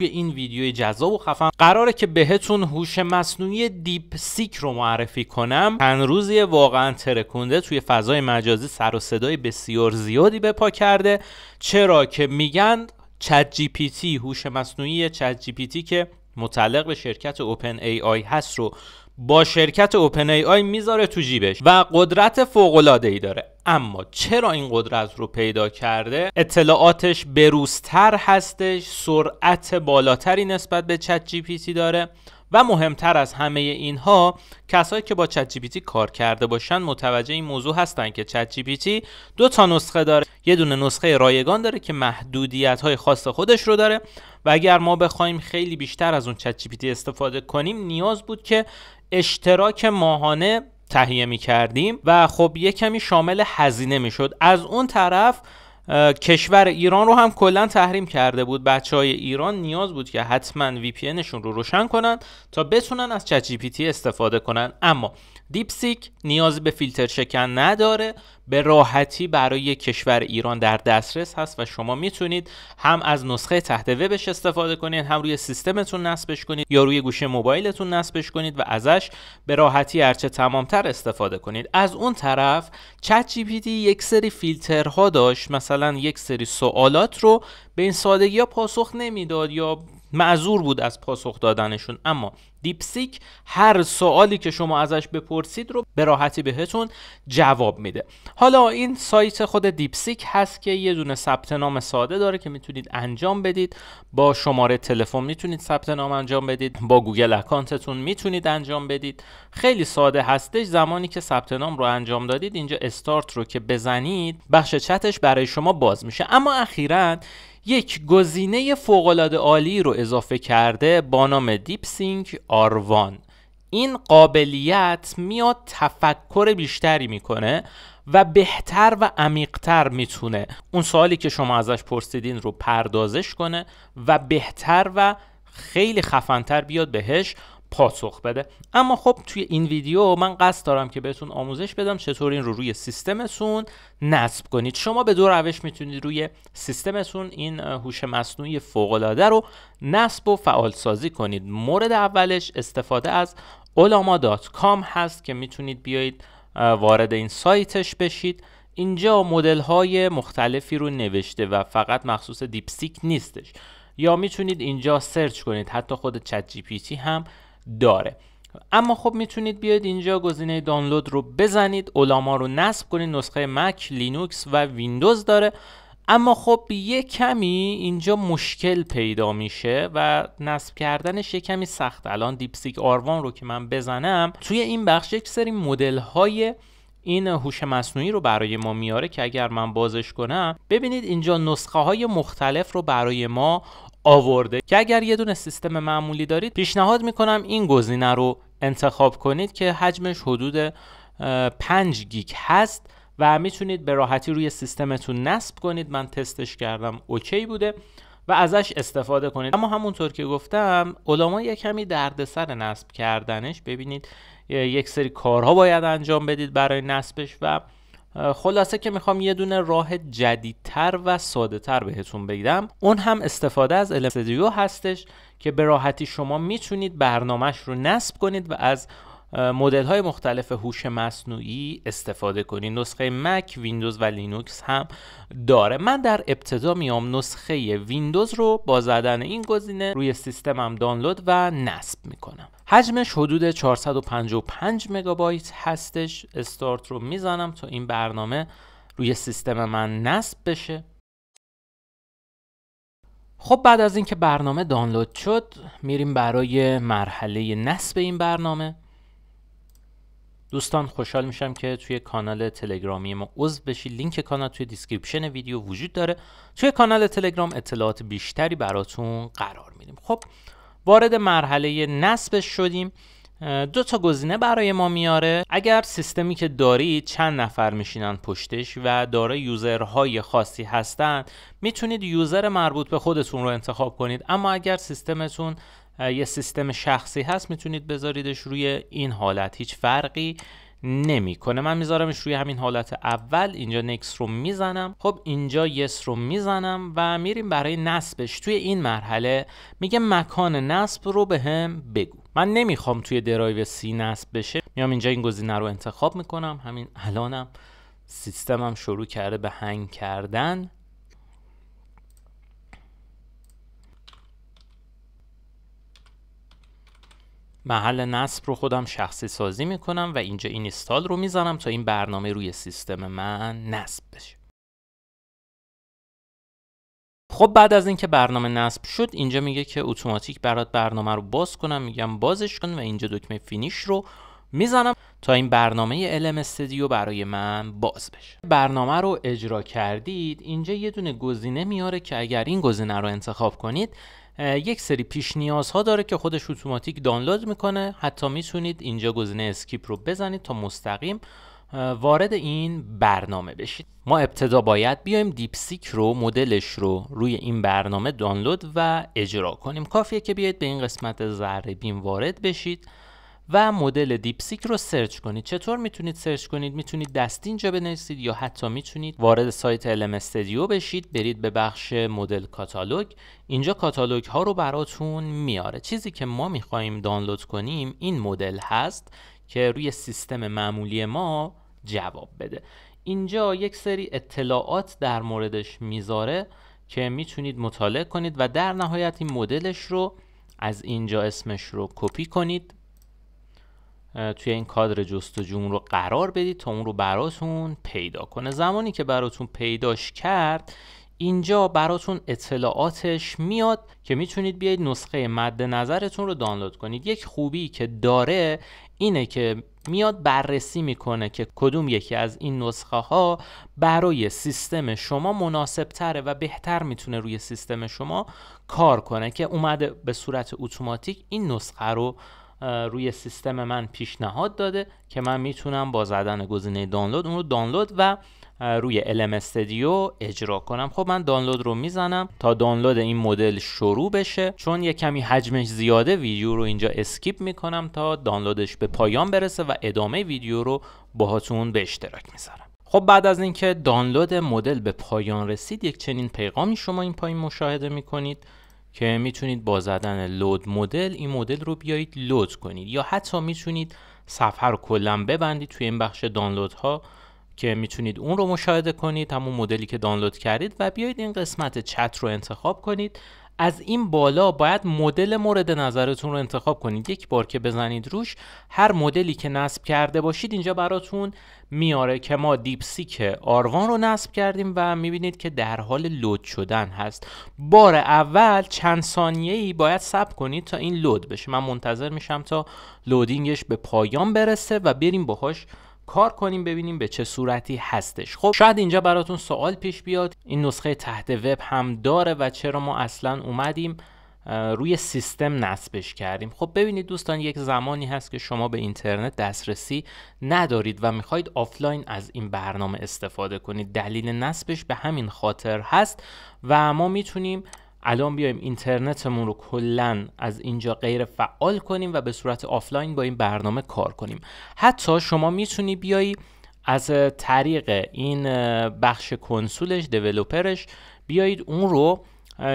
توی این ویدیو جذاب و خفن قراره که بهتون هوش مصنوعی دیپ سیک رو معرفی کنم چند روزی واقعا ترکونده توی فضای مجازی سر و صدای بسیار زیادی به پا کرده چرا که میگن چت جی پی تی هوش مصنوعی چت جی پی تی که متعلق به شرکت اوپن ای آی هست رو با شرکت اوپن ای آی میذاره تو جیبش و قدرت فوق ای داره اما چرا این قدرت رو پیدا کرده اطلاعاتش بروزتر هستش سرعت بالاتری نسبت به چت جی پی داره و مهمتر از همه اینها کسایی که با چت جی کار کرده باشن متوجه این موضوع هستن که چت جی دو تا نسخه داره یه دونه نسخه رایگان داره که محدودیت های خاص خودش رو داره و اگر ما بخوایم خیلی بیشتر از اون چت جی استفاده کنیم نیاز بود که اشتراک ماهانه تهیه می کردیم و خب یه کمی شامل هزینه می شد از اون طرف کشور ایران رو هم کلا تحریم کرده بود بچه های ایران نیاز بود که حتما وی رو روشن کنن تا بتونن از چت جی پی تی استفاده کنن اما دیپسیک نیاز به فیلتر شکن نداره به راحتی برای کشور ایران در دسترس هست و شما میتونید هم از نسخه تحت وبش استفاده کنید هم روی سیستمتون نصبش کنید یا روی گوشه موبایلتون نصبش کنید و ازش به راحتی هرچه تمامتر استفاده کنید از اون طرف چت جی پی یک سری فیلترها داشت مثلا یک سری سوالات رو به این سادگی ها پاسخ نمیداد یا معذور بود از پاسخ دادنشون اما دیپسیک هر سوالی که شما ازش بپرسید رو به راحتی بهتون جواب میده حالا این سایت خود دیپسیک هست که یه دونه ثبت نام ساده داره که میتونید انجام بدید با شماره تلفن میتونید ثبت نام انجام بدید با گوگل اکانتتون میتونید انجام بدید خیلی ساده هستش زمانی که ثبت نام رو انجام دادید اینجا استارت رو که بزنید بخش چتش برای شما باز میشه اما اخیرا یک گزینه فوقالعاده عالی رو اضافه کرده با نام دیپسینک آروان این قابلیت میاد تفکر بیشتری میکنه و بهتر و عمیقتر میتونه اون سوالی که شما ازش پرسیدین رو پردازش کنه و بهتر و خیلی خفنتر بیاد بهش پاسخ بده اما خب توی این ویدیو من قصد دارم که بهتون آموزش بدم چطور این رو روی سیستمتون نصب کنید شما به دو روش میتونید روی سیستمتون این هوش مصنوعی فوق العاده رو نصب و فعال سازی کنید مورد اولش استفاده از olama.com هست که میتونید بیایید وارد این سایتش بشید اینجا مدل های مختلفی رو نوشته و فقط مخصوص دیپسیک نیستش یا میتونید اینجا سرچ کنید حتی خود چت جی پی تی هم داره اما خب میتونید بیاید اینجا گزینه دانلود رو بزنید اولاما رو نصب کنید نسخه مک لینوکس و ویندوز داره اما خب یه کمی اینجا مشکل پیدا میشه و نصب کردنش یه کمی سخت الان دیپسیک آروان رو که من بزنم توی این بخش یک سری مدل های این هوش مصنوعی رو برای ما میاره که اگر من بازش کنم ببینید اینجا نسخه های مختلف رو برای ما آورده که اگر یه دونه سیستم معمولی دارید پیشنهاد میکنم این گزینه رو انتخاب کنید که حجمش حدود 5 گیگ هست و میتونید به راحتی روی سیستمتون نصب کنید من تستش کردم اوکی بوده و ازش استفاده کنید اما همونطور که گفتم علما یه کمی دردسر نصب کردنش ببینید یک سری کارها باید انجام بدید برای نصبش و خلاصه که میخوام یه دونه راه جدیدتر و ساده تر بهتون بگم اون هم استفاده از الستریو هستش که به راحتی شما میتونید برنامهش رو نصب کنید و از مدل های مختلف هوش مصنوعی استفاده کنید نسخه مک ویندوز و لینوکس هم داره من در ابتدا میام نسخه ویندوز رو با زدن این گزینه روی سیستمم دانلود و نصب میکنم حجمش حدود 455 مگابایت هستش استارت رو میزنم تا این برنامه روی سیستم من نصب بشه خب بعد از اینکه برنامه دانلود شد میریم برای مرحله نصب این برنامه دوستان خوشحال میشم که توی کانال تلگرامی ما عضو بشید لینک کانال توی دیسکریپشن ویدیو وجود داره توی کانال تلگرام اطلاعات بیشتری براتون قرار میدیم خب وارد مرحله نصبش شدیم دو تا گزینه برای ما میاره اگر سیستمی که دارید چند نفر میشینن پشتش و داره یوزرهای خاصی هستند میتونید یوزر مربوط به خودتون رو انتخاب کنید اما اگر سیستمتون یه سیستم شخصی هست میتونید بذاریدش روی این حالت هیچ فرقی نمیکنه من میذارمش روی همین حالت اول اینجا نکس رو میزنم خب اینجا یس رو میزنم و میریم برای نصبش توی این مرحله میگه مکان نصب رو به هم بگو من نمیخوام توی درایو سی نصب بشه میام اینجا این گزینه رو انتخاب میکنم همین الانم سیستمم شروع کرده به هنگ کردن محل نصب رو خودم شخصی سازی میکنم و اینجا این استال رو میزنم تا این برنامه روی سیستم من نصب بشه خب بعد از اینکه برنامه نصب شد اینجا میگه که اتوماتیک برات برنامه رو باز کنم میگم بازش کن و اینجا دکمه فینیش رو میزنم تا این برنامه LM Studio برای من باز بشه برنامه رو اجرا کردید اینجا یه دونه گزینه میاره که اگر این گزینه رو انتخاب کنید یک سری پیش ها داره که خودش اتوماتیک دانلود میکنه حتی میتونید اینجا گزینه اسکیپ رو بزنید تا مستقیم وارد این برنامه بشید ما ابتدا باید بیایم دیپسیک رو مدلش رو روی این برنامه دانلود و اجرا کنیم کافیه که بیاید به این قسمت ذره بین وارد بشید و مدل دیپسیک رو سرچ کنید چطور میتونید سرچ کنید میتونید دست اینجا بنویسید یا حتی میتونید وارد سایت LM استدیو بشید برید به بخش مدل کاتالوگ اینجا کاتالوگ ها رو براتون میاره چیزی که ما میخوایم دانلود کنیم این مدل هست که روی سیستم معمولی ما جواب بده اینجا یک سری اطلاعات در موردش میذاره که میتونید مطالعه کنید و در نهایت این مدلش رو از اینجا اسمش رو کپی کنید توی این کادر جستجو رو قرار بدید تا اون رو براتون پیدا کنه زمانی که براتون پیداش کرد اینجا براتون اطلاعاتش میاد که میتونید بیاید نسخه مد نظرتون رو دانلود کنید یک خوبی که داره اینه که میاد بررسی میکنه که کدوم یکی از این نسخه ها برای سیستم شما مناسب تره و بهتر میتونه روی سیستم شما کار کنه که اومده به صورت اتوماتیک این نسخه رو روی سیستم من پیشنهاد داده که من میتونم با زدن گزینه دانلود اون رو دانلود و روی LM استدیو اجرا کنم خب من دانلود رو میزنم تا دانلود این مدل شروع بشه چون یه کمی حجمش زیاده ویدیو رو اینجا اسکیپ میکنم تا دانلودش به پایان برسه و ادامه ویدیو رو باهاتون به اشتراک میذارم خب بعد از اینکه دانلود مدل به پایان رسید یک چنین پیغامی شما این پایین مشاهده میکنید که میتونید با زدن لود مدل این مدل رو بیایید لود کنید یا حتی میتونید صفحه رو کلا ببندید توی این بخش دانلود ها که میتونید اون رو مشاهده کنید همون مدلی که دانلود کردید و بیایید این قسمت چت رو انتخاب کنید از این بالا باید مدل مورد نظرتون رو انتخاب کنید یک بار که بزنید روش هر مدلی که نصب کرده باشید اینجا براتون میاره که ما دیپسیک آروان رو نصب کردیم و میبینید که در حال لود شدن هست بار اول چند ثانیه ای باید صبر کنید تا این لود بشه من منتظر میشم تا لودینگش به پایان برسه و بریم باهاش کار کنیم ببینیم به چه صورتی هستش خب شاید اینجا براتون سوال پیش بیاد این نسخه تحت وب هم داره و چرا ما اصلا اومدیم روی سیستم نصبش کردیم خب ببینید دوستان یک زمانی هست که شما به اینترنت دسترسی ندارید و میخواید آفلاین از این برنامه استفاده کنید دلیل نصبش به همین خاطر هست و ما میتونیم الان بیایم اینترنتمون رو کلا از اینجا غیر فعال کنیم و به صورت آفلاین با این برنامه کار کنیم حتی شما میتونی بیایی از طریق این بخش کنسولش دیولوپرش بیایید اون رو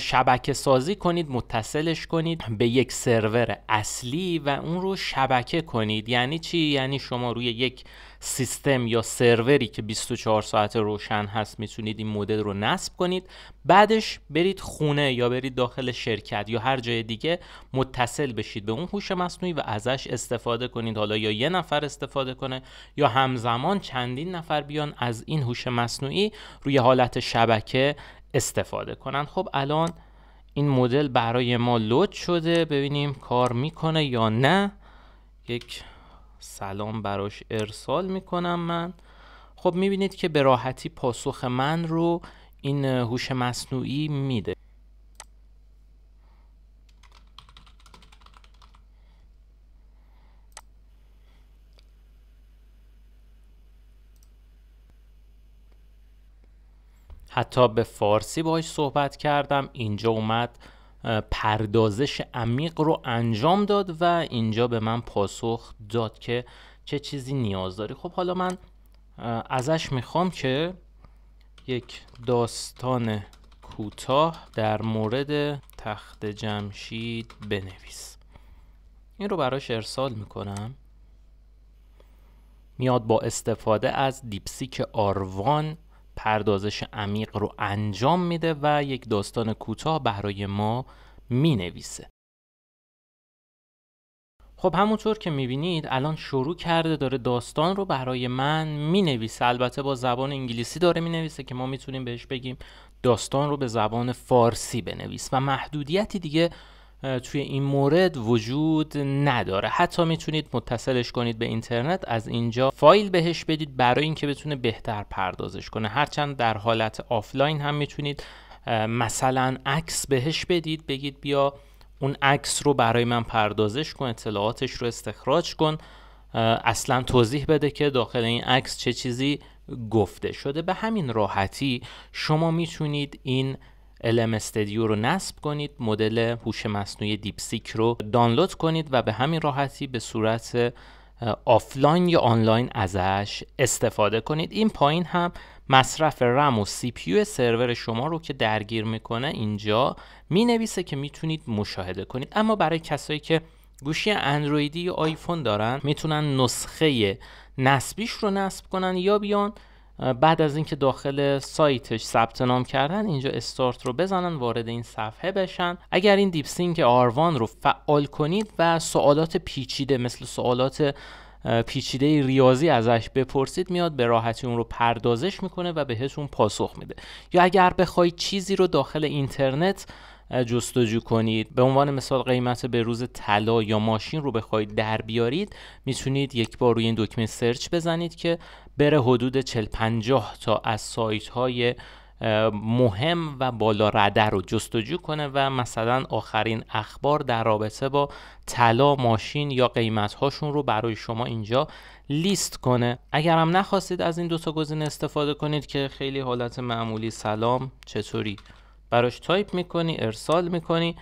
شبکه سازی کنید متصلش کنید به یک سرور اصلی و اون رو شبکه کنید یعنی چی یعنی شما روی یک سیستم یا سروری که 24 ساعت روشن هست میتونید این مدل رو نصب کنید بعدش برید خونه یا برید داخل شرکت یا هر جای دیگه متصل بشید به اون هوش مصنوعی و ازش استفاده کنید حالا یا یه نفر استفاده کنه یا همزمان چندین نفر بیان از این هوش مصنوعی روی حالت شبکه استفاده کنن خب الان این مدل برای ما لود شده ببینیم کار میکنه یا نه یک سلام براش ارسال میکنم من خب میبینید که به راحتی پاسخ من رو این هوش مصنوعی میده حتی به فارسی باش صحبت کردم اینجا اومد پردازش عمیق رو انجام داد و اینجا به من پاسخ داد که چه چیزی نیاز داری خب حالا من ازش میخوام که یک داستان کوتاه در مورد تخت جمشید بنویس این رو براش ارسال میکنم میاد با استفاده از دیپسیک آروان پردازش عمیق رو انجام میده و یک داستان کوتاه برای ما می نویسه. خب همونطور که میبینید الان شروع کرده داره داستان رو برای من مینویسه البته با زبان انگلیسی داره مینویسه که ما میتونیم بهش بگیم داستان رو به زبان فارسی بنویس و محدودیتی دیگه توی این مورد وجود نداره حتی میتونید متصلش کنید به اینترنت از اینجا فایل بهش بدید برای اینکه بتونه بهتر پردازش کنه هرچند در حالت آفلاین هم میتونید مثلا عکس بهش بدید بگید بیا اون عکس رو برای من پردازش کن اطلاعاتش رو استخراج کن اصلا توضیح بده که داخل این عکس چه چیزی گفته شده به همین راحتی شما میتونید این LM Studio رو نصب کنید مدل هوش مصنوعی دیپسیک رو دانلود کنید و به همین راحتی به صورت آفلاین یا آنلاین ازش استفاده کنید این پایین هم مصرف رم و سی پیو سرور شما رو که درگیر میکنه اینجا نویسه که میتونید مشاهده کنید اما برای کسایی که گوشی اندرویدی یا آیفون دارن میتونن نسخه نصبیش رو نصب کنن یا بیان بعد از اینکه داخل سایتش ثبت نام کردن اینجا استارت رو بزنن وارد این صفحه بشن اگر این دیپ سینک آروان رو فعال کنید و سوالات پیچیده مثل سوالات پیچیده ریاضی ازش بپرسید میاد به راحتی اون رو پردازش میکنه و بهتون پاسخ میده یا اگر بخواید چیزی رو داخل اینترنت جستجو کنید به عنوان مثال قیمت به روز طلا یا ماشین رو بخواید در بیارید میتونید یک بار روی این دکمه سرچ بزنید که بره حدود 40 تا از سایت های مهم و بالا رده رو جستجو کنه و مثلا آخرین اخبار در رابطه با طلا ماشین یا قیمت هاشون رو برای شما اینجا لیست کنه اگر هم نخواستید از این دوتا گزینه استفاده کنید که خیلی حالت معمولی سلام چطوری براش تایپ میکنی ارسال میکنی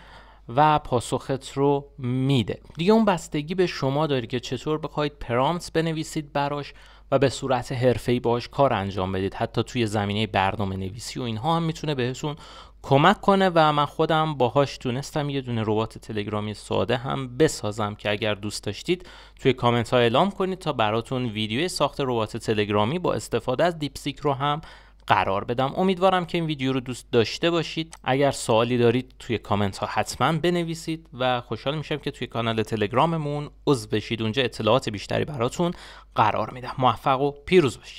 و پاسخت رو میده دیگه اون بستگی به شما داری که چطور بخواید پرامپت بنویسید براش و به صورت حرفه‌ای باهاش کار انجام بدید حتی توی زمینه برنامه نویسی و اینها هم میتونه بهتون کمک کنه و من خودم باهاش تونستم یه دونه ربات تلگرامی ساده هم بسازم که اگر دوست داشتید توی کامنت ها اعلام کنید تا براتون ویدیوی ساخت ربات تلگرامی با استفاده از دیپسیک رو هم قرار بدم امیدوارم که این ویدیو رو دوست داشته باشید اگر سوالی دارید توی کامنت ها حتما بنویسید و خوشحال میشم که توی کانال تلگراممون عضو بشید اونجا اطلاعات بیشتری براتون قرار میدم موفق و پیروز باشید